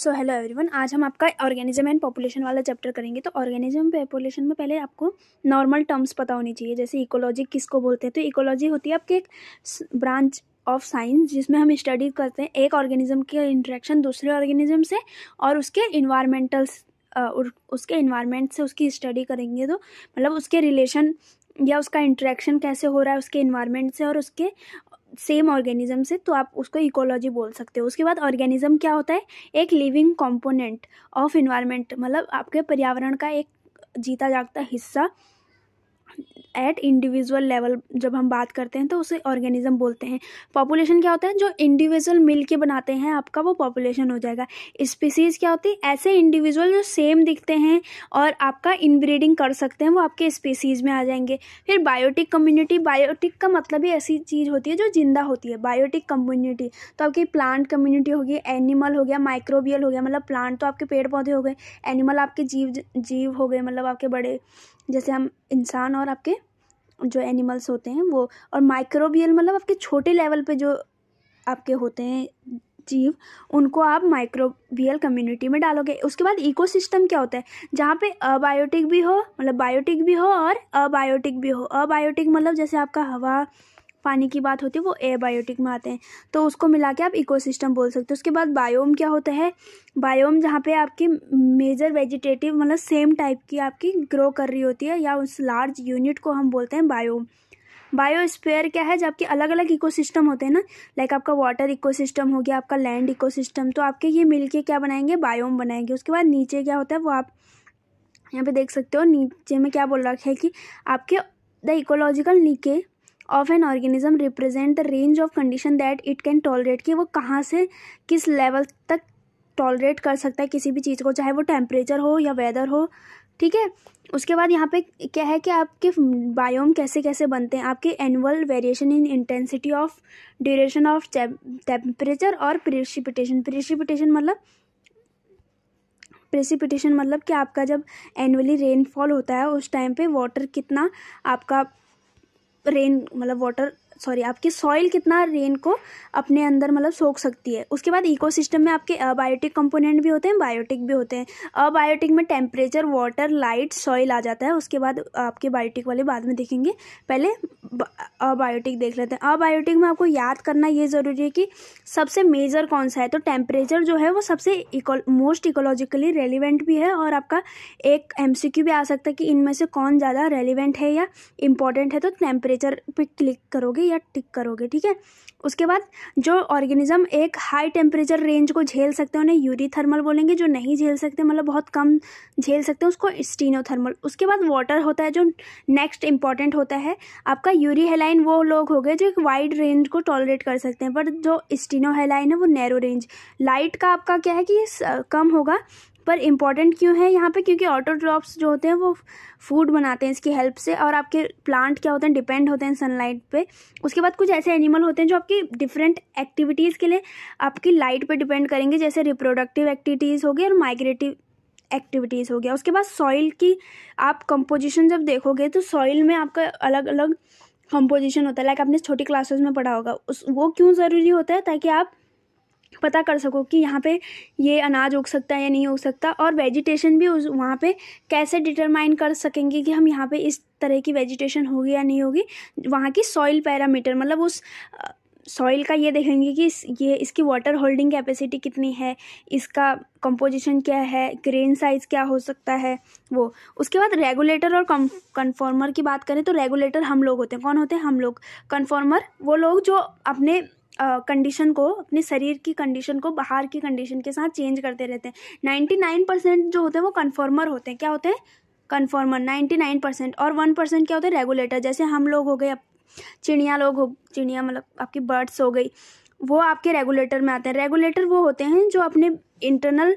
so hello everyone आज हम आपका ऑर्गेनिज्म एंड पॉपुलेशन वाला चैप्टर करेंगे तो ऑर्गेनिज्म पॉपुलेशन में पहले आपको नॉर्मल टर्म्स पता होनी चाहिए जैसे इकोलॉजी किसको बोलते हैं तो इकोलॉजी होती है आपकी एक ब्रांच ऑफ साइंस जिसमें हम स्टडी करते हैं एक ऑर्गेनिज्म के इंट्रैक्शन दूसरे ऑर्गेनिज्म से और उसके इन्वायरमेंटल उसके इन्वायरमेंट से उसकी स्टडी करेंगे तो मतलब उसके रिलेशन या उसका इंट्रैक्शन कैसे हो रहा है उसके इन्वायरमेंट से और उसके सेम ऑर्गेनिज्म से तो आप उसको इकोलॉजी बोल सकते हो उसके बाद ऑर्गेनिज्म क्या होता है एक लिविंग कंपोनेंट ऑफ इन्वायरमेंट मतलब आपके पर्यावरण का एक जीता जागता हिस्सा एट इंडिविजुअल लेवल जब हम बात करते हैं तो उसे ऑर्गेनिज्म बोलते हैं पॉपुलेशन क्या होता है जो इंडिविजुअल मिल के बनाते हैं आपका वो पॉपुलेशन हो जाएगा स्पीसीज़ क्या होती है ऐसे इंडिविजुअल जो सेम दिखते हैं और आपका इनब्रीडिंग कर सकते हैं वो आपके स्पीसीज़ में आ जाएंगे फिर बायोटिक कम्युनिटी बायोटिक का मतलब ही ऐसी चीज़ होती है जो जिंदा होती है बायोटिक कम्युनिटी तो आपकी प्लांट कम्युनिटी होगी एनिमल हो गया माइक्रोबियल हो गया मतलब प्लांट तो आपके पेड़ पौधे हो गए एनिमल आपके जीव जीव हो गए मतलब आपके बड़े जैसे हम इंसान और आपके जो एनिमल्स होते हैं वो और माइक्रोबियल मतलब आपके छोटे लेवल पे जो आपके होते हैं जीव उनको आप माइक्रोबियल कम्युनिटी में डालोगे उसके बाद इकोसिस्टम क्या होता है जहाँ पे अबायोटिक भी हो मतलब बायोटिक भी हो और अबायोटिक भी हो अबायोटिक मतलब जैसे आपका हवा पानी की बात होती है वो एबायोटिक में आते हैं तो उसको मिला के आप इकोसिस्टम बोल सकते हो उसके बाद बायोम क्या होता है बायोम जहाँ पे आपकी मेजर वेजिटेटिव मतलब सेम टाइप की आपकी ग्रो कर रही होती है या उस लार्ज यूनिट को हम बोलते हैं बायोम बायोस्फेयर क्या है जबकि अलग अलग इकोसिस्टम होते हैं ना लाइक आपका वाटर इकोसिस्टम हो गया आपका लैंड इकोसिस्टम तो आपके ये मिलके क्या बनाएंगे बायोम बनाएंगे उसके बाद नीचे क्या होता है वो आप यहाँ पे देख सकते हो नीचे में क्या बोल रखा है कि आपके the ecological niche of an organism represent the range of condition that it can tolerate कि वो कहाँ से किस लेवल तक टॉलरेट कर सकता है किसी भी चीज़ को चाहे वो टेम्परेचर हो या वेदर हो ठीक है उसके बाद यहाँ पे क्या है कि आपके बायोम कैसे कैसे बनते हैं आपके annual variation in intensity of duration of temperature और प्रेसिपिटेशन प्रेसिपिटेशन मतलब प्रेसिपिटेशन मतलब कि आपका जब एनुअली रेनफॉल होता है उस टाइम पे वाटर कितना आपका रेन मतलब वाटर सॉरी आपकी सॉइल कितना रेन को अपने अंदर मतलब सोख सकती है उसके बाद इकोसिस्टम में आपके अबायोटिक कंपोनेंट भी होते हैं बायोटिक भी होते हैं अबायोटिक में टेम्परेचर वाटर लाइट सॉइल आ जाता है उसके बाद आपके बायोटिक वाले बाद में देखेंगे पहले अबायोटिक देख लेते हैं अबायोटिक में आपको याद करना ये ज़रूरी है कि सबसे मेजर कौन सा है तो टेम्परेचर जो है वो सबसे मोस्ट इकोलॉजिकली रेलिवेंट भी है और आपका एक एम भी आ सकता है कि इनमें से कौन ज़्यादा रेलिवेंट है या इंपॉर्टेंट है तो टेम्परेचर पर क्लिक करोगे या टिक करोगे ठीक है उसके बाद जो ऑर्गेनिज्म एक हाई टेम्परेचर रेंज को झेल सकते हैं उन्हें यूरीथर्मल बोलेंगे जो नहीं झेल सकते मतलब बहुत कम झेल सकते हैं उसको स्टीनोथर्मल उसके बाद वाटर होता है जो नेक्स्ट इंपॉर्टेंट होता है आपका यूरीहेलाइन वो लोग हो गए जो एक वाइड रेंज को टॉलरेट कर सकते हैं पर जो स्टीनोहेलाइन है वो नैरो रेंज लाइट का आपका क्या है कि कम होगा पर इम्पॉर्टेंट क्यों है यहाँ पे क्योंकि ऑटो ड्रॉप्स जो होते हैं वो फूड बनाते हैं इसकी हेल्प से और आपके प्लांट क्या होते हैं डिपेंड होते हैं सनलाइट पे उसके बाद कुछ ऐसे एनिमल होते हैं जो आपकी डिफरेंट एक्टिविटीज़ के लिए आपकी लाइट पे डिपेंड करेंगे जैसे रिप्रोडक्टिव एक्टिविटीज़ होगी और माइग्रेटिव एक्टिविटीज़ हो गया उसके बाद सॉइल की आप कंपोजिशन जब देखोगे तो सॉइल में आपका अलग अलग कंपोजिशन होता है लाइक आपने छोटी क्लासेस में पढ़ा होगा उस वो क्यों ज़रूरी होता है ताकि आप पता कर सको कि यहाँ पे ये अनाज उग सकता है या नहीं उग सकता और वेजिटेशन भी उस वहाँ पर कैसे डिटरमाइन कर सकेंगे कि हम यहाँ पे इस तरह की वेजिटेशन होगी या नहीं होगी वहाँ की सॉइल पैरामीटर मतलब उस सॉइल का ये देखेंगे कि इस ये इसकी वाटर होल्डिंग कैपेसिटी कितनी है इसका कंपोजिशन क्या है ग्रेन साइज़ क्या हो सकता है वो उसके बाद रेगुलेटर और कन्फॉर्मर की बात करें तो रेगुलेटर हम लोग होते हैं कौन होते हैं हम लोग कन्फॉर्मर वो लोग जो अपने कंडीशन को अपने शरीर की कंडीशन को बाहर की कंडीशन के साथ चेंज करते रहते हैं नाइन्टी नाइन परसेंट जो होते हैं वो कन्फर्मर होते हैं क्या होते हैं कन्फर्मर नाइन्टी नाइन परसेंट और वन परसेंट क्या होते हैं रेगुलेटर जैसे हम लोग हो गए चिड़िया लोग हो चिड़िया मतलब आपकी बर्ड्स हो गई वो आपके रेगुलेटर में आते हैं रेगुलेटर वो होते हैं जो अपने इंटरनल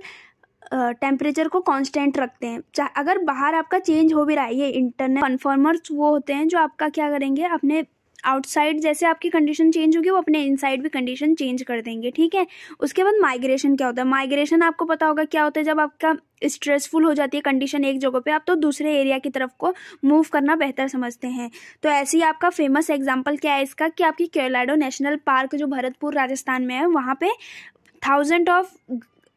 टेम्परेचर को कांस्टेंट रखते हैं चाहे अगर बाहर आपका चेंज हो भी रहा है ये इंटरनल कन्फर्मर्स वो होते हैं जो आपका क्या करेंगे अपने आउटसाइड जैसे आपकी कंडीशन चेंज होगी वो अपने इनसाइड भी कंडीशन चेंज कर देंगे ठीक है उसके बाद माइग्रेशन क्या होता है माइग्रेशन आपको पता होगा क्या होता है जब आपका स्ट्रेसफुल हो जाती है कंडीशन एक जगह पे आप तो दूसरे एरिया की तरफ को मूव करना बेहतर समझते हैं तो ऐसे ही आपका फेमस एग्जाम्पल क्या है इसका कि आपकी केलाडो नेशनल पार्क जो भरतपुर राजस्थान में है वहाँ पे थाउजेंड ऑफ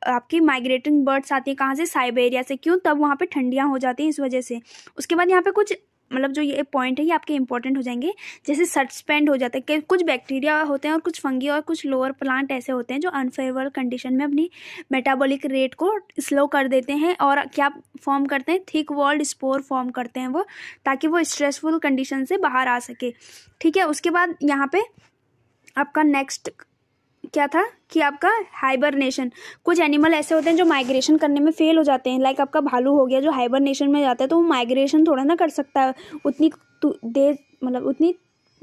आपकी माइग्रेटिंग बर्ड्स आती हैं कहाँ से साइबेरिया से क्यों तब वहाँ पे ठंडियाँ हो जाती हैं इस वजह से उसके बाद यहाँ पे कुछ मतलब जो ये पॉइंट है ये आपके इंपॉर्टेंट हो जाएंगे जैसे सस्पेंड हो जाता है कुछ बैक्टीरिया होते हैं और कुछ फंगी और कुछ लोअर प्लांट ऐसे होते हैं जो अनफेवरेबल कंडीशन में अपनी मेटाबॉलिक रेट को स्लो कर देते हैं और क्या फॉर्म करते हैं थिक वॉल्ड स्पोर फॉर्म करते हैं वो ताकि वो स्ट्रेसफुल कंडीशन से बाहर आ सके ठीक है उसके बाद यहाँ पे आपका नेक्स्ट क्या था कि आपका हाइबरनेशन कुछ एनिमल ऐसे होते हैं जो माइग्रेशन करने में फेल हो जाते हैं लाइक आपका भालू हो गया जो हाइबरनेशन में जाता है तो वो माइग्रेशन थोड़ा ना कर सकता है उतनी देर मतलब उतनी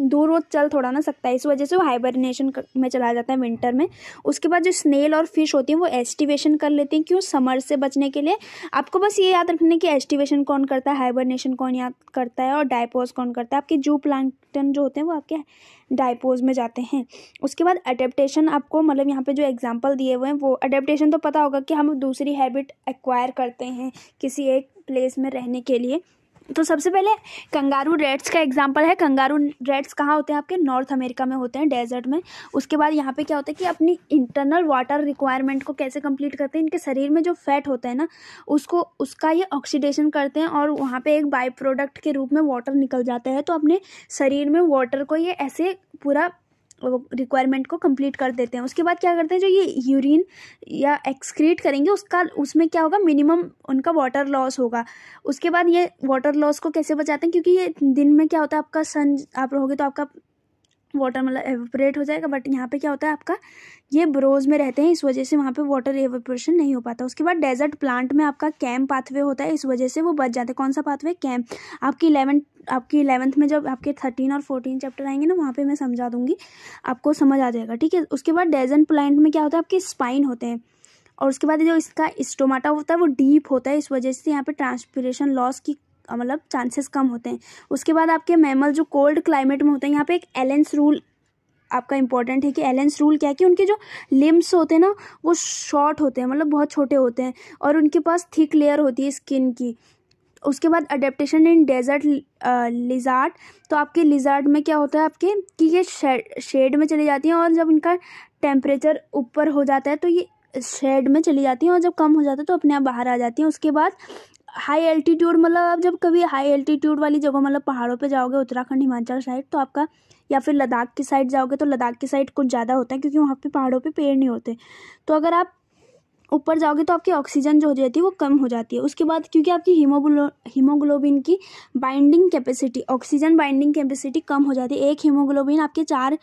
दूर वो चल थोड़ा ना सकता है इस वजह से वो हाइबरनेशन में चला जाता है विंटर में उसके बाद जो स्नेल और फिश होती हैं वो एस्टिवेशन कर लेती हैं क्यों समर से बचने के लिए आपको बस ये याद रखना है कि एस्टिवेशन कौन करता है हाइबरनेशन कौन याद करता है और डायपोज कौन करता है आपके जू प्लांटन जो होते हैं वो आपके डायपोज में जाते हैं उसके बाद अडेप्टेशन आपको मतलब यहाँ पर जो एग्जाम्पल दिए हुए हैं वो अडेप्टेशन तो पता होगा कि हम दूसरी हैबिट एक्वायर करते हैं किसी एक प्लेस में रहने के लिए तो सबसे पहले कंगारू रेड्स का एग्जाम्पल है कंगारू रेड्स कहाँ होते हैं आपके नॉर्थ अमेरिका में होते हैं डेजर्ट में उसके बाद यहाँ पे क्या होता है कि अपनी इंटरनल वाटर रिक्वायरमेंट को कैसे कंप्लीट करते हैं इनके शरीर में जो फैट होता है ना उसको उसका ये ऑक्सीडेशन करते हैं और वहाँ पे एक बाई प्रोडक्ट के रूप में वाटर निकल जाता है तो अपने शरीर में वाटर को ये ऐसे पूरा रिक्वायरमेंट को कंप्लीट कर देते हैं उसके बाद क्या करते हैं जो ये यूरिन या एक्सक्रीट करेंगे उसका उसमें क्या होगा मिनिमम उनका वाटर लॉस होगा उसके बाद ये वाटर लॉस को कैसे बचाते हैं क्योंकि ये दिन में क्या होता है आपका सन आप रहोगे तो आपका वाटर मतलब एवोपरेट हो जाएगा बट यहाँ पे क्या होता है आपका ये ब्रोज में रहते हैं इस वजह से वहाँ पे वाटर एवोपरेशन नहीं हो पाता उसके बाद डेजर्ट प्लांट में आपका कैम पाथवे होता है इस वजह से वो बच जाते हैं कौन सा पाथवे कैम आपकी इलेवन आपकी इलेवंथ में जब आपके थर्टीन और फोर्टीन चैप्टर आएंगे ना वहाँ पर मैं समझा दूँगी आपको समझ आ जाएगा ठीक है उसके बाद डेजर्ट प्लांट में क्या होता है आपके स्पाइन होते हैं और उसके बाद जो इसका स्टोमाटा होता है वो डीप होता है इस वजह से यहाँ पे ट्रांसपीरेशन लॉस की मतलब चांसेस कम होते हैं उसके बाद आपके मैमल जो कोल्ड क्लाइमेट में होते हैं यहाँ पे एक एलेंस रूल आपका इंपॉर्टेंट है कि एलेंस रूल क्या है कि उनके जो लिम्स होते हैं ना वो शॉर्ट होते हैं मतलब बहुत छोटे होते हैं और उनके पास थिक लेयर होती है स्किन की उसके बाद अडेप्टेशन इन डेजर्ट लिजार्ट तो आपके लिजार्ट में क्या होता है आपके कि ये शेड में चली जाती हैं और जब इनका टेम्परेचर ऊपर हो जाता है तो ये शेड में चली जाती हैं और जब कम हो जाता है तो अपने आप बाहर आ जाती हैं उसके बाद हाई एल्टीट्यूड मतलब आप जब कभी हाई एल्टीट्यूड वाली जगह मतलब पहाड़ों पे जाओगे उत्तराखंड हिमाचल साइड तो आपका या फिर लद्दाख की साइड जाओगे तो लद्दाख की साइड कुछ ज़्यादा होता है क्योंकि वहाँ पे पहाड़ों पे पेड़ नहीं होते तो अगर आप ऊपर जाओगे तो आपकी ऑक्सीजन जो हो जाती है वो कम हो जाती है उसके बाद क्योंकि आपकी हीमोग्लो हीमोग्लोबिन की binding capacity oxygen binding capacity कम हो जाती है एक हीमोग्लोबिन आपके चार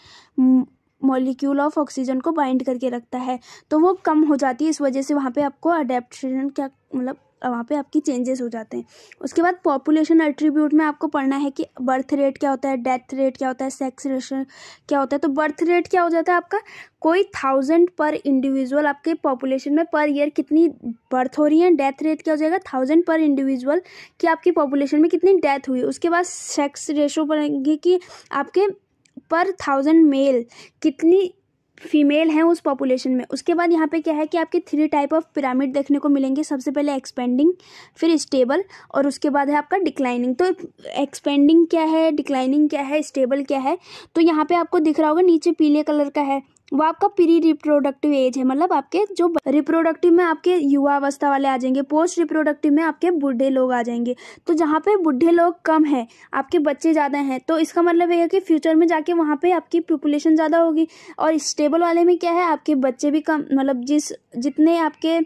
मॉलिक्यूल ऑफ ऑक्सीजन को बाइंड करके रखता है तो वो कम हो जाती है इस वजह से वहाँ पे आपको अडेप्टेशन क्या मतलब वहाँ पे आपकी चेंजेस हो जाते हैं उसके बाद पॉपुलेशन अट्रीब्यूट में आपको पढ़ना है कि बर्थ रेट क्या होता है डेथ रेट क्या होता है सेक्स रेशन क्या होता है तो बर्थ रेट क्या हो जाता है आपका कोई थाउजेंड पर इंडिविजुअल आपके पॉपुलेशन में पर ईयर कितनी बर्थ हो रही है डेथ रेट क्या हो जाएगा थाउजेंड पर इंडिविजुअल कि आपकी पॉपुलेशन में कितनी डेथ हुई उसके बाद सेक्स रेशो पढ़ेंगे कि आपके पर थाउजेंड मेल कितनी फीमेल हैं उस पॉपुलेशन में उसके बाद यहाँ पे क्या है कि आपके थ्री टाइप ऑफ पिरामिड देखने को मिलेंगे सबसे पहले एक्सपेंडिंग फिर स्टेबल और उसके बाद है आपका डिक्लाइनिंग तो एक्सपेंडिंग क्या है डिक्लाइनिंग क्या है स्टेबल क्या है तो यहाँ पे आपको दिख रहा होगा नीचे पीले कलर का है वो आपका प्री रिप्रोडक्टिव एज है मतलब आपके जो रिप्रोडक्टिव में आपके युवा अवस्था वाले आ जाएंगे पोस्ट रिप्रोडक्टिव में आपके बूढ़े लोग आ जाएंगे तो जहाँ पे बुढ़े लोग कम हैं आपके बच्चे ज़्यादा हैं तो इसका मतलब ये है कि फ्यूचर में जाके वहाँ पे आपकी पॉपुलेशन ज़्यादा होगी और स्टेबल वाले में क्या है आपके बच्चे भी कम मतलब जिस जितने आपके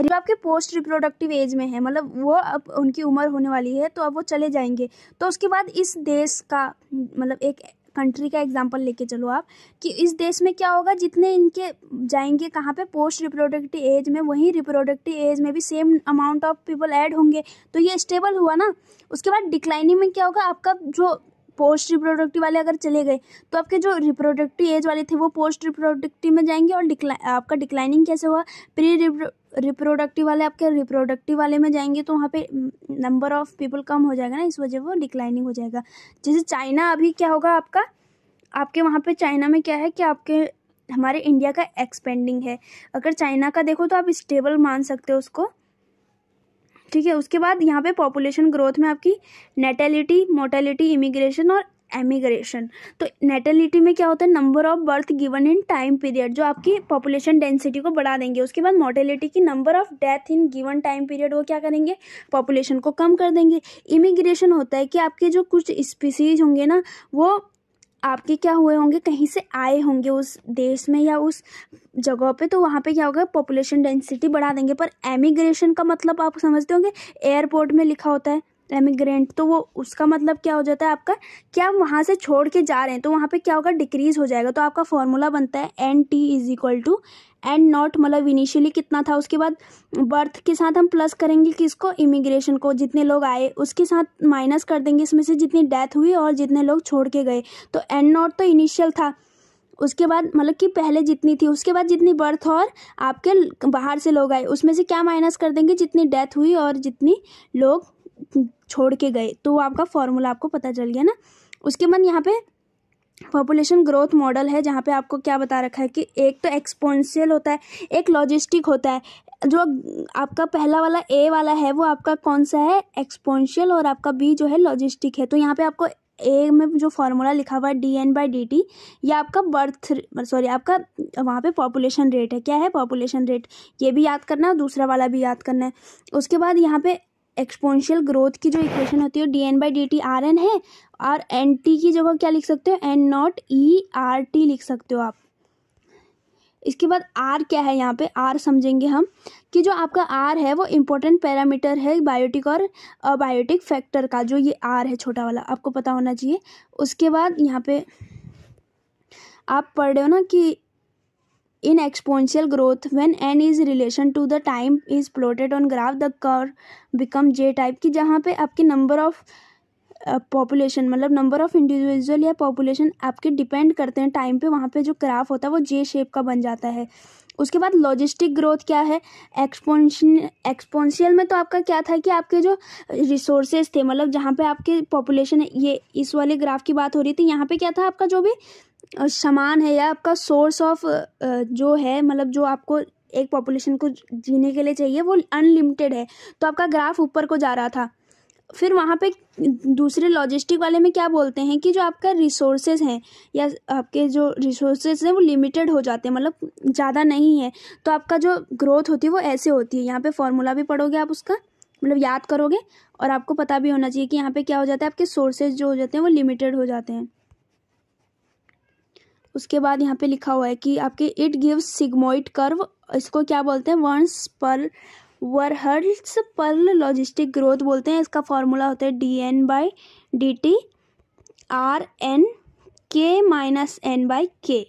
जो आपके पोस्ट रिप्रोडक्टिव एज में है मतलब वो अब उनकी उम्र होने वाली है तो अब वो चले जाएंगे तो उसके बाद इस देश का मतलब एक कंट्री का एग्जाम्पल लेके चलो आप कि इस देश में क्या होगा जितने इनके जाएंगे कहाँ पे पोस्ट रिप्रोडक्टिव एज में वहीं रिप्रोडक्टिव एज में भी same amount of people add होंगे तो ये स्टेबल हुआ ना उसके बाद डिक्लाइनिंग में क्या होगा आपका जो पोस्ट रिप्रोडक्टिव वाले अगर चले गए तो आपके जो रिप्रोडक्टिव एज वाले थे वो पोस्ट रिप्रोडक्टिव में जाएंगे और डिक्ला आपका डिक्लाइनिंग कैसे हुआ प्री रिप्रोडक्टिव वाले आपके रिप्रोडक्टिव वाले में जाएंगे तो वहाँ पे नंबर ऑफ पीपल कम हो जाएगा ना इस वजह वो डिक्लाइनिंग हो जाएगा जैसे चाइना अभी क्या होगा आपका आपके वहाँ पर चाइना में क्या है कि आपके हमारे इंडिया का एक्सपेंडिंग है अगर चाइना का देखो तो आप स्टेबल मान सकते हो उसको ठीक है उसके बाद यहाँ पे पॉपुलेशन ग्रोथ में आपकी नेटेलिटी मोटेलिटी इमिग्रेशन और एमिग्रेशन तो नेटेलिटी में क्या होता है number of birth given in time period जो आपकी पॉपुलेशन डेंसिटी को बढ़ा देंगे उसके बाद मोटेलिटी की number of death in given time period वो क्या करेंगे पॉपुलेशन को कम कर देंगे इमिग्रेशन होता है कि आपके जो कुछ स्पीसीज होंगे ना वो आपके क्या हुए होंगे कहीं से आए होंगे उस देश में या उस जगह पे तो वहाँ पे क्या होगा पॉपुलेशन डेंसिटी बढ़ा देंगे पर एमिग्रेशन का मतलब आप समझते होंगे एयरपोर्ट में लिखा होता है एमिग्रेंट तो वो उसका मतलब क्या हो जाता है आपका क्या वहाँ से छोड़ के जा रहे हैं तो वहाँ पे क्या होगा डिक्रीज़ हो जाएगा तो आपका फॉर्मूला बनता है N T is equal to N naught मतलब इनिशियली कितना था उसके बाद बर्थ के साथ हम प्लस करेंगे किसको इमिग्रेशन को जितने लोग आए उसके साथ माइनस कर देंगे इसमें से जितनी डेथ हुई और जितने लोग छोड़ के गए तो एंड नॉट तो इनिशियल था उसके बाद मतलब कि पहले जितनी थी उसके बाद जितनी बर्थ और आपके बाहर से लोग आए उसमें से क्या माइनस कर देंगे जितनी डेथ हुई और जितनी लोग छोड़ के गए तो आपका फॉर्मूला आपको पता चल गया ना उसके बाद यहाँ पे पॉपुलेशन ग्रोथ मॉडल है जहाँ पे आपको क्या बता रखा है कि एक तो एक्सपोनशियल होता है एक लॉजिस्टिक होता है जो आपका पहला वाला ए वाला है वो आपका कौन सा है एक्सपोनशियल और आपका बी जो है लॉजिस्टिक है तो यहाँ पे आपको ए में जो फार्मूला लिखा हुआ है D N by D T या आपका बर्थ सॉरी आपका वहाँ पे पॉपुलेशन रेट है क्या है पॉपुलेशन रेट ये भी याद करना है दूसरा वाला भी याद करना है उसके बाद यहाँ पे एक्सपोनशियल ग्रोथ की जो इक्वेशन होती है D N by D T R N है और एन टी की जगह क्या लिख सकते हो N naught E R T लिख सकते हो आप इसके बाद आर क्या है यहाँ पे आर समझेंगे हम कि जो आपका आर है वो इम्पोर्टेंट पैरामीटर है बायोटिक और अबायोटिक फैक्टर का जो ये आर है छोटा वाला आपको पता होना चाहिए उसके बाद यहाँ पे आप पढ़ रहे हो ना कि in exponential growth when n is relation to the time is plotted on graph the curve become j type की जहाँ पे आपके number of पॉपुलेशन uh, मतलब नंबर ऑफ़ इंडिविजुअल या पॉपुलेशन आपके डिपेंड करते हैं टाइम पे वहाँ पे जो ग्राफ होता है वो जे शेप का बन जाता है उसके बाद लॉजिस्टिक ग्रोथ क्या है एक्सपोनशन एक्सपोनशियल में तो आपका क्या था कि आपके जो रिसोर्सेज थे मतलब जहाँ पे आपके पॉपुलेशन ये इस वाले ग्राफ की बात हो रही थी यहाँ पे क्या था आपका जो भी सामान है या आपका सोर्स ऑफ जो है मतलब जो आपको एक पॉपुलेशन को जीने के लिए चाहिए वो अनलिमिटेड है तो आपका ग्राफ ऊपर को जा रहा था फिर वहाँ पे दूसरे लॉजिस्टिक वाले में क्या बोलते हैं कि जो आपका रिसोर्सेज हैं या आपके जो रिसोर्सेज हैं वो लिमिटेड हो जाते हैं मतलब ज़्यादा नहीं है तो आपका जो ग्रोथ होती है वो ऐसे होती है यहाँ पे फॉर्मूला भी पढ़ोगे आप उसका मतलब याद करोगे और आपको पता भी होना चाहिए कि यहाँ पे क्या हो जाता है आपके सोर्सेज जो हो जाते हैं वो लिमिटेड हो जाते हैं उसके बाद यहाँ पे लिखा हुआ है कि आपके इट गिव्स सिग्मोइड कर्व इसको क्या बोलते हैं वर्स पर वरहर्स पर लॉजिस्टिक ग्रोथ बोलते हैं इसका फॉर्मूला होता है D N by D T R N K minus N by K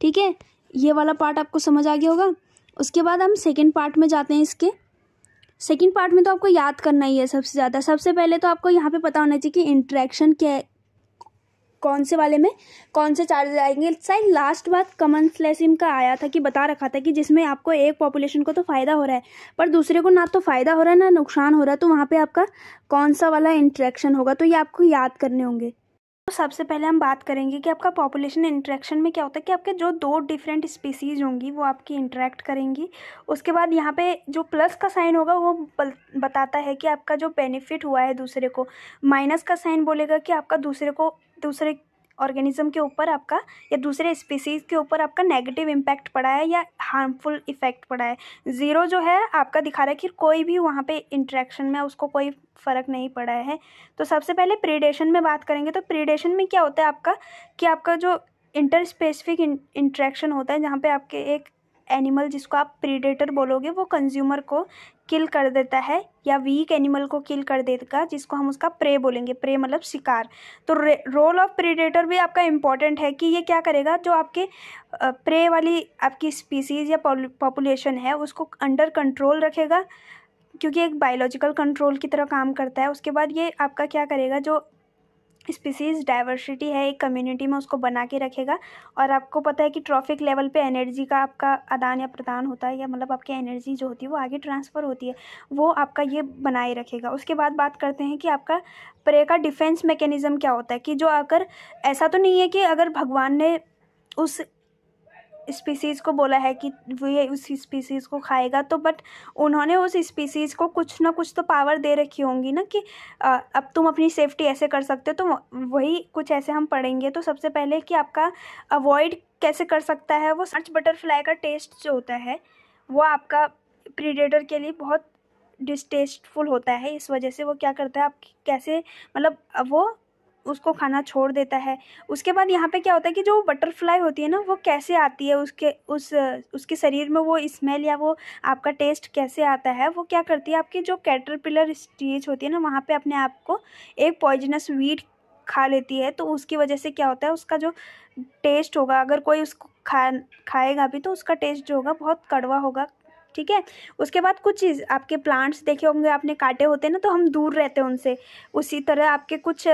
ठीक है ये वाला पार्ट आपको समझ आ गया होगा उसके बाद हम सेकेंड पार्ट में जाते हैं इसके सेकेंड पार्ट में तो आपको याद करना ही है सबसे ज़्यादा सबसे पहले तो आपको यहाँ पे पता होना चाहिए कि इंट्रैक्शन क्या कौन से वाले में कौन से चार्जेस आएंगे शायद लास्ट बात कमन स्लेसिम का आया था कि बता रखा था कि जिसमें आपको एक पॉपुलेशन को तो फ़ायदा हो रहा है पर दूसरे को ना तो फ़ायदा हो रहा है ना नुकसान हो रहा है तो वहाँ पर आपका कौन सा वाला इंट्रैक्शन होगा तो ये आपको याद करने होंगे तो सबसे पहले हम बात करेंगे कि आपका पॉपुलेशन इंट्रैक्शन में क्या होता है कि आपके जो दो डिफरेंट स्पीसीज होंगी वो आपकी इंटरेक्ट करेंगी उसके बाद यहाँ पे जो प्लस का साइन होगा वो बताता है कि आपका जो बेनिफिट हुआ है दूसरे को माइनस का साइन बोलेगा कि आपका दूसरे को दूसरे ऑर्गेनिज़म के ऊपर आपका या दूसरे स्पीसीज़ के ऊपर आपका नेगेटिव इम्पैक्ट पड़ा है या हार्मफुल इफ़ेक्ट पड़ा है ज़ीरो जो है आपका दिखा रहा है कि कोई भी वहाँ पे इंट्रैक्शन में उसको कोई फ़र्क नहीं पड़ा है तो सबसे पहले प्रीडेशन में बात करेंगे तो प्रीडेशन में क्या होता है आपका कि आपका जो इंटर स्पेसिफिक इंट्रैक्शन होता है जहाँ पर आपके एक एनिमल जिसको आप प्रीडेटर बोलोगे वो कंज्यूमर को किल कर देता है या वीक एनिमल को किल कर देगा जिसको हम उसका प्रे बोलेंगे प्रे मतलब शिकार तो रोल ऑफ प्रीडेटर भी आपका इम्पॉर्टेंट है कि ये क्या करेगा जो आपके प्रे वाली आपकी स्पीसीज़ या पॉपुलेशन है उसको अंडर कंट्रोल रखेगा क्योंकि एक बायोलॉजिकल कंट्रोल की तरह काम करता है उसके बाद ये आपका क्या करेगा जो स्पीसीज़ डाइवर्सिटी है एक कम्युनिटी में उसको बना के रखेगा और आपको पता है कि ट्रॉफिक लेवल पे एनर्जी का आपका आदान या प्रदान होता है या मतलब आपकी एनर्जी जो होती है वो आगे ट्रांसफ़र होती है वो आपका ये बनाए रखेगा उसके बाद बात करते हैं कि आपका प्रे का डिफेंस मैकेनिज़्म क्या होता है कि जो अगर ऐसा तो नहीं है कि अगर भगवान ने उस स्पीसीज़ को बोला है कि वे उस स्पीसीज़ को खाएगा तो बट उन्होंने उस स्पीसीज़ को कुछ ना कुछ तो पावर दे रखी होंगी ना कि आ, अब तुम अपनी सेफ्टी ऐसे कर सकते हो तो वही कुछ ऐसे हम पढ़ेंगे तो सबसे पहले कि आपका अवॉइड कैसे कर सकता है वो सर्च बटरफ्लाई का टेस्ट जो होता है वो आपका प्रीडेटर के लिए बहुत डिस्टेस्टफुल होता है इस वजह से वो क्या करता है आप कैसे मतलब वो उसको खाना छोड़ देता है उसके बाद यहाँ पे क्या होता है कि जो बटरफ्लाई होती है ना वो कैसे आती है उसके उस उसके शरीर में वो स्मेल या वो आपका टेस्ट कैसे आता है वो क्या करती है आपकी जो कैटरपिलर स्टेज होती है ना वहाँ पे अपने आप को एक पॉइजनस वीड खा लेती है तो उसकी वजह से क्या होता है उसका जो टेस्ट होगा अगर कोई उसको खा खाएगा भी तो उसका टेस्ट जो होगा बहुत कड़वा होगा ठीक है उसके बाद कुछ चीज़ आपके प्लांट्स देखे होंगे आपने काटे होते हैं ना तो हम दूर रहते हैं उनसे उसी तरह आपके कुछ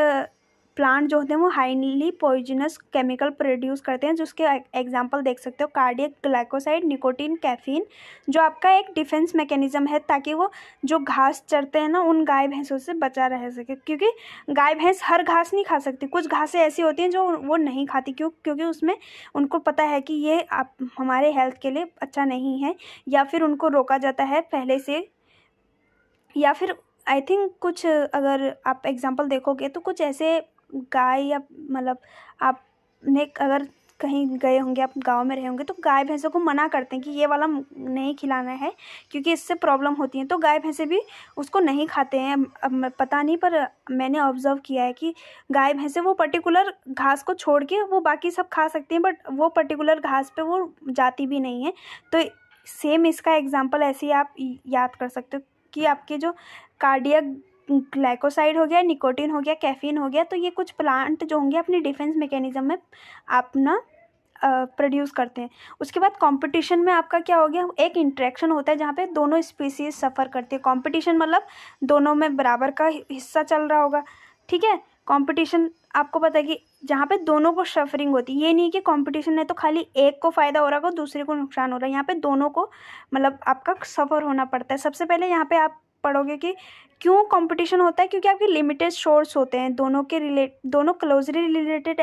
प्लांट जो होते हैं वो हाईली पॉइजनस केमिकल प्रोड्यूस करते हैं जिसके एग्जांपल देख सकते हो कार्डियक ग्लाइकोसाइड निकोटीन कैफीन जो आपका एक डिफेंस मैकेनिज्म है ताकि वो जो घास चरते हैं ना उन गाय भैंसों से बचा रह सके क्योंकि गाय भैंस हर घास नहीं खा सकती कुछ घासें ऐसी होती हैं जो वो नहीं खाती क्यों क्योंकि उसमें उनको पता है कि ये आप हमारे हेल्थ के लिए अच्छा नहीं है या फिर उनको रोका जाता है पहले से या फिर आई थिंक कुछ अगर आप एग्जांपल देखोगे तो कुछ ऐसे गाय या मतलब आपने अगर कहीं गए होंगे आप गांव में रहे होंगे तो गाय भैंसों को मना करते हैं कि ये वाला नहीं खिलाना है क्योंकि इससे प्रॉब्लम होती है तो गाय भैंसे भी उसको नहीं खाते हैं अब पता नहीं पर मैंने ऑब्ज़र्व किया है कि गाय भैंसे वो पर्टिकुलर घास को छोड़ के वो बाकी सब खा सकते हैं बट वो पर्टिकुलर घास पर वो जाती भी नहीं है तो सेम इसका एग्ज़ाम्पल ऐसे ही आप याद कर सकते हो कि आपके जो कार्डियक ग्लाइकोसाइड हो गया निकोटिन हो गया कैफीन हो गया तो ये कुछ प्लांट जो होंगे अपने डिफेंस मैकेनिज्म में अपना प्रोड्यूस करते हैं उसके बाद कंपटीशन में आपका क्या हो गया एक इंट्रैक्शन होता है जहाँ पे दोनों स्पीसीज सफ़र करती है कंपटीशन मतलब दोनों में बराबर का हिस्सा चल रहा होगा ठीक है कंपटीशन आपको पता है कि जहाँ पे दोनों को सफरिंग होती है ये नहीं कि कंपटीशन है तो खाली एक को फ़ायदा हो रहा हो दूसरे को नुकसान हो रहा है यहाँ पर दोनों को मतलब आपका सफ़र होना पड़ता है सबसे पहले यहाँ पर आप पढ़ोगे कि क्यों कंपटीशन होता है क्योंकि आपके लिमिटेड सोर्स होते हैं दोनों के रिलेट दोनों क्लोजली रिलेटेड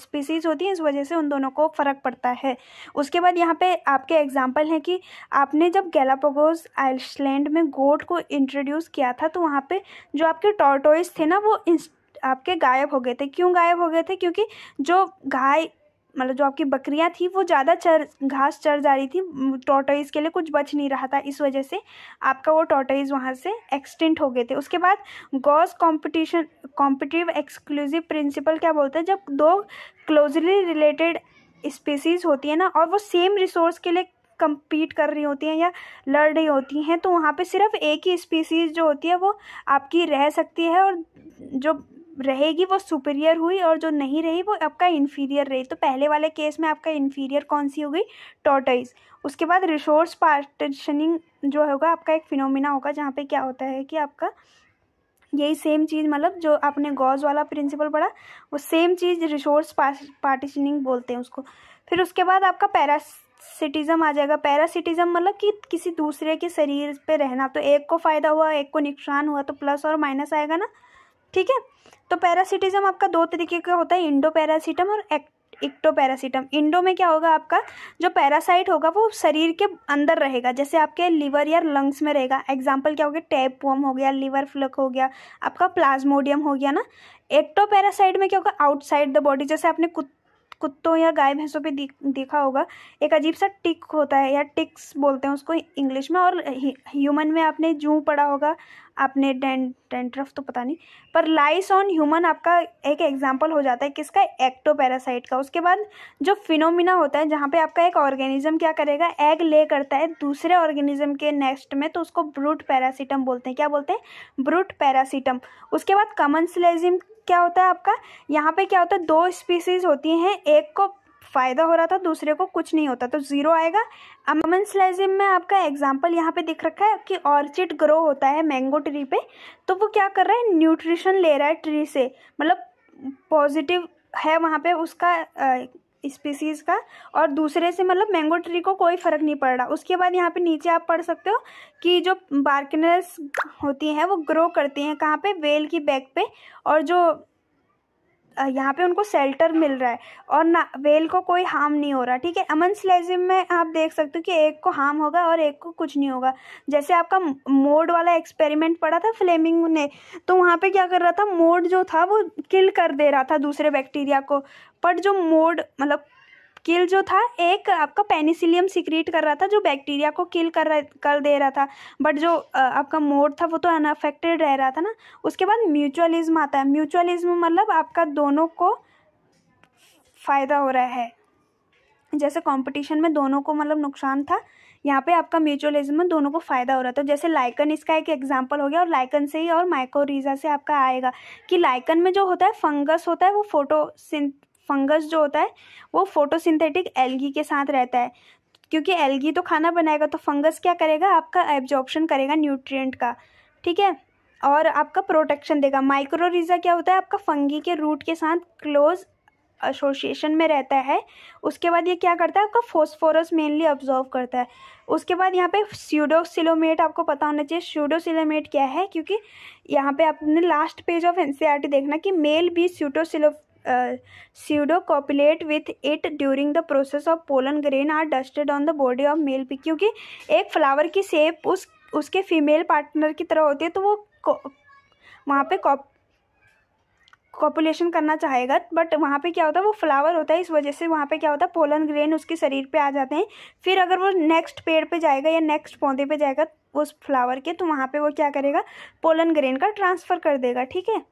स्पीसीज होती हैं इस वजह से उन दोनों को फ़र्क पड़ता है उसके बाद यहाँ पे आपके एग्जाम्पल हैं कि आपने जब गैलापोगोस आइसलैंड में गोट को इंट्रोड्यूस किया था तो वहाँ पे जो आपके टॉर्टोइस थे ना वो आपके गायब हो गए थे क्यों गायब हो गए थे क्योंकि जो गाय मतलब जो आपकी बकरियां थी वो ज़्यादा चर घास चर जा रही थी टोटोइज़ के लिए कुछ बच नहीं रहा था इस वजह से आपका वो टोटोइज़ वहाँ से एक्सटेंट हो गए थे उसके बाद Gause competition competitive exclusive principle क्या बोलते हैं जब दो क्लोजली रिलेटेड स्पीसीज़ होती है ना और वो सेम रिसोर्स के लिए कम्पीट कर रही होती हैं या लड़ रही होती हैं तो वहाँ पे सिर्फ एक ही स्पीसीज़ जो होती है वो आपकी रह सकती है और जो रहेगी वो सुपीरियर हुई और जो नहीं रही वो आपका इन्फीरियर रही तो पहले वाले केस में आपका इन्फीरियर कौन सी हो गई टोटाइज उसके बाद रिसोर्स पार्टिशनिंग जो होगा आपका एक फिनोमिना होगा जहाँ पे क्या होता है कि आपका यही सेम चीज़ मतलब जो आपने गॉज वाला प्रिंसिपल पढ़ा वो सेम चीज़ रिसोर्स पार्टिशनिंग बोलते हैं उसको फिर उसके बाद आपका पैरासिटिज़म आ जाएगा पैरासिटिज़म मतलब कि किसी दूसरे के शरीर पे रहना तो एक को फ़ायदा हुआ एक को नुकसान हुआ तो प्लस और माइनस आएगा ना ठीक है तो पैरासिटिज्म आपका दो तरीके का होता है इंडो पैरासिटम और इक्टो पैरासिटम इंडो में क्या होगा आपका जो पैरासाइट होगा वो शरीर के अंदर रहेगा जैसे आपके लीवर या लंग्स में रहेगा एग्जाम्पल क्या हो गया टैप वॉम हो गया लीवर फ्लक हो गया आपका प्लाज्मोडियम हो गया ना एक्टो पैरासाइट में क्या होगा आउटसाइड द बॉडी जैसे आपने कुत्ते कुत्तों या गाय भैंसों पे देखा होगा एक अजीब सा टिक होता है या टिक्स बोलते हैं उसको इंग्लिश में और ह्यूमन में आपने जू पढ़ा होगा आपने डेंट डेंट्रफ तो पता नहीं पर लाइस ऑन ह्यूमन आपका एक एग्जाम्पल हो जाता है किसका एक्टो पैरासाइट का उसके बाद जो फिनोमिना होता है जहाँ पे आपका एक ऑर्गेनिज्म क्या करेगा एग ले करता है दूसरे ऑर्गेनिज्म के नेक्स्ट में तो उसको ब्रूट पैरासिटम बोलते हैं क्या बोलते हैं ब्रूट पैरासिटम उसके बाद कमन स्लेजिम क्या होता है आपका यहाँ पे क्या होता है दो स्पीसीज होती हैं एक को फ़ायदा हो रहा था दूसरे को कुछ नहीं होता तो ज़ीरो आएगा अमन स्लाइजिम में आपका एग्जाम्पल यहाँ पे दिख रखा है कि ऑर्चिड ग्रो होता है मैंगो ट्री पे तो वो क्या कर रहा है न्यूट्रिशन ले रहा है ट्री से मतलब पॉजिटिव है वहाँ पे उसका स्पीसीज़ का और दूसरे से मतलब मैंगो ट्री को कोई फ़र्क नहीं पड़ रहा उसके बाद यहाँ पे नीचे आप पढ़ सकते हो कि जो बार्कनेस होती हैं वो ग्रो करती हैं कहाँ पे वेल की बैक पे और जो यहाँ पे उनको सेल्टर मिल रहा है और ना वेल को कोई हार्म नहीं हो रहा ठीक है अमन स्लेजिम में आप देख सकते हो कि एक को हार्म होगा और एक को कुछ नहीं होगा जैसे आपका मोड वाला एक्सपेरिमेंट पड़ा था फ्लेमिंग ने तो वहाँ पे क्या कर रहा था मोड जो था वो किल कर दे रहा था दूसरे बैक्टीरिया को पर जो मोड मतलब किल जो था एक आपका पेनिसिलियम सिक्रीट कर रहा था जो बैक्टीरिया को किल कर रह, कर दे रहा था बट जो आपका मोड था वो तो अनअफेक्टेड रह रहा था ना उसके बाद म्यूचुअलिज्म आता है म्यूचुअलिज्म मतलब आपका दोनों को फ़ायदा हो रहा है जैसे कंपटीशन में दोनों को मतलब नुकसान था यहाँ पे आपका म्यूचुअलिज्म में दोनों को फ़ायदा हो रहा था जैसे लाइकन इसका एक एग्जाम्पल हो गया और लाइकन से ही और माइकोरीजा से आपका आएगा कि लाइकन में जो होता है फंगस होता है वो फोटो फंगस जो होता है वो फोटोसिंथेटिक एल्गी के साथ रहता है क्योंकि एल्गी तो खाना बनाएगा तो फंगस क्या करेगा आपका एब्जॉर्प्शन करेगा न्यूट्रिएंट का ठीक है और आपका प्रोटेक्शन देगा माइक्रोरिजा क्या होता है आपका फंगी के रूट के साथ क्लोज एसोसिएशन में रहता है उसके बाद ये क्या करता है आपका फोस्फोरस मेनली ऑब्जॉर्व करता है उसके बाद यहाँ पे स्यूडोसिलोमेट आपको पता होना चाहिए स्यूडोसिलोमेट क्या है क्योंकि यहाँ पे आपने लास्ट पेज ऑफ एन देखना कि मेल भी स्यूडोसिलो pseudocopulate with it during the process of pollen grain are dusted on the body of male bee क्योंकि एक फ्लावर की सेप उस उसके फीमेल पार्टनर की तरह होती है तो वो वहाँ पे कॉप कॉपुलेशन करना चाहेगा बट वहाँ पे क्या होता है वो फ्लावर होता है इस वजह से वहाँ पे क्या होता है पोलन ग्रेन उसके शरीर पे आ जाते हैं फिर अगर वो नेक्स्ट पेड़ पे जाएगा या नेक्स्ट पौधे पे जाएगा उस फ्लावर के तो वहाँ पे वो क्या करेगा पोलन ग्रेन का ट्रांसफ़र कर देगा ठीक है